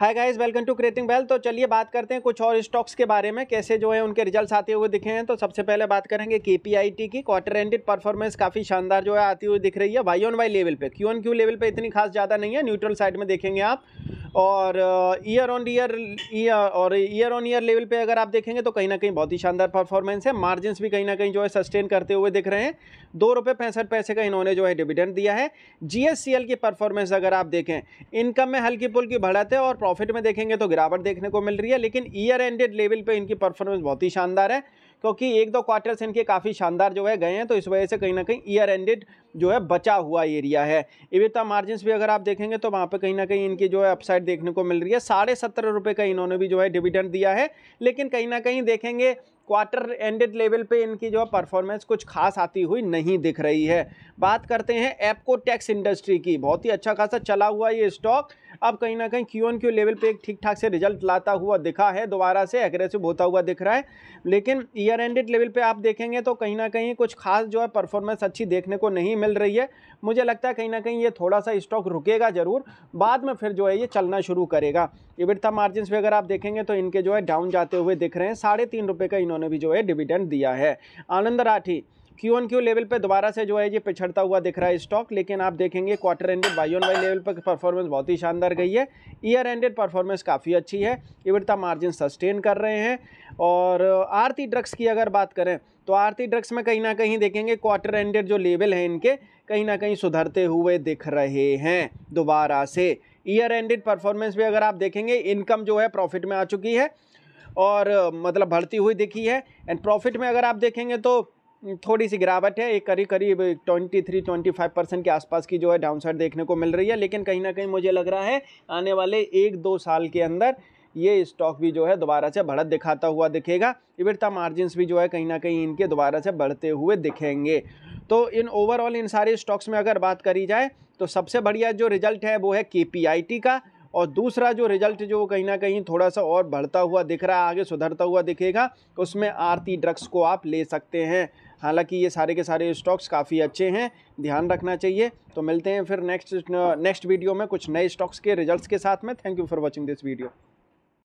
hi guys welcome to creating well तो चलिए बात करते हैं कुछ और स्टॉक्स के बारे में कैसे जो है उनके रिजल्ट्स आते हुए दिखे हैं तो सबसे पहले बात करेंगे के की क्वार्टर एंडेड परफॉर्मेंस काफ़ी शानदार जो है आती हुई दिख रही है वाई ऑन वाई लेवल पे क्यू एन क्यू लेवल पे इतनी खास ज़्यादा नहीं है न्यूट्रल साइड में देखेंगे आप और ईयर ऑन ईयर और ईयर ऑन ईयर लेवल पे अगर आप देखेंगे तो कहीं ना कहीं बहुत ही शानदार परफॉर्मेंस है मार्जिन भी कहीं ना कहीं जो है सस्टेन करते हुए दिख रहे हैं दो रुपये पैंसठ पैसे का इन्होंने जो है डिविडेंड दिया है जी की परफॉर्मेंस अगर आप देखें इनकम में हल्की पुल्की बढ़त है और प्रॉफिट में देखेंगे तो गिरावट देखने को मिल रही है लेकिन ईयर एंडेड लेवल पर इनकी परफॉर्मेंस बहुत ही शानदार है क्योंकि एक दो क्वार्टर्स इनके काफ़ी शानदार जो है गए हैं तो इस वजह से कहीं ना कहीं ईयर एंडेड जो है बचा हुआ एरिया है इविता मार्जिन भी अगर आप देखेंगे तो वहाँ पर कहीं ना कहीं इनकी जो है अपसाइड देखने को मिल रही है साढ़े सत्रह रुपये का इन्होंने भी जो है डिविडेंड दिया है लेकिन कहीं ना कहीं देखेंगे क्वार्टर एंडेड लेवल पे इनकी जो है परफॉर्मेंस कुछ खास आती हुई नहीं दिख रही है बात करते हैं एपको टैक्स इंडस्ट्री की बहुत ही अच्छा खासा चला हुआ ये स्टॉक अब कहीं ना कहीं क्यू एन क्यू लेवल पे एक ठीक ठाक से रिजल्ट लाता हुआ दिखा है दोबारा से एग्रेसिव होता हुआ दिख रहा है लेकिन ईयर एंडेड लेवल पे आप देखेंगे तो कहीं ना कहीं कुछ खास जो है परफॉर्मेंस अच्छी देखने को नहीं मिल रही है मुझे लगता है कहीं ना कहीं ये थोड़ा सा स्टॉक रुकेगा ज़रूर बाद में फिर जो है ये चलना शुरू करेगा इबिडता मार्जिन भी अगर आप देखेंगे तो इनके जो है डाउन जाते हुए दिख रहे हैं साढ़े तीन रुपये का इन्होंने भी जो है डिविडेंड दिया है Anand Rathi Q on Q level पे दोबारा से जो है ये पिछड़ता हुआ दिख रहा है स्टॉक लेकिन आप देखेंगे quarter ended Y on Y level पर परफॉर्मेंस बहुत ही शानदार गई है ईयर एंडेड परफॉर्मेंस काफ़ी अच्छी है इविडता मार्जिन सस्टेन कर रहे हैं और uh, आरती ड्रग्स की अगर बात करें तो आरती ड्रग्स में कहीं ना कहीं देखेंगे क्वार्टर एंडेड जो लेवल हैं इनके कहीं ना कहीं सुधरते हुए दिख रहे हैं दोबारा से ईयर एंडेड परफॉर्मेंस भी अगर आप देखेंगे इनकम जो है प्रॉफिट में आ चुकी है और uh, मतलब बढ़ती हुई दिखी है एंड प्रॉफिट में अगर आप देखेंगे तो थोड़ी सी गिरावट है एक करीब करीब 23 25 परसेंट के आसपास की जो है डाउन साइड देखने को मिल रही है लेकिन कहीं ना कहीं मुझे लग रहा है आने वाले एक दो साल के अंदर ये स्टॉक भी जो है दोबारा से बढ़त दिखाता हुआ दिखेगा इविरता मार्जिन भी जो है कहीं ना कहीं इनके दोबारा से बढ़ते हुए दिखेंगे तो इन ओवरऑल इन सारे स्टॉक्स में अगर बात करी जाए तो सबसे बढ़िया जो रिजल्ट है वो है के का और दूसरा जो रिजल्ट जो कहीं ना कहीं थोड़ा सा और बढ़ता हुआ दिख रहा है आगे सुधरता हुआ दिखेगा तो उसमें आरती ड्रग्स को आप ले सकते हैं हालांकि ये सारे के सारे स्टॉक्स काफ़ी अच्छे हैं ध्यान रखना चाहिए तो मिलते हैं फिर नेक्स्ट नेक्स्ट वीडियो में कुछ नए स्टॉक्स के रिजल्ट के साथ में thank you for watching this video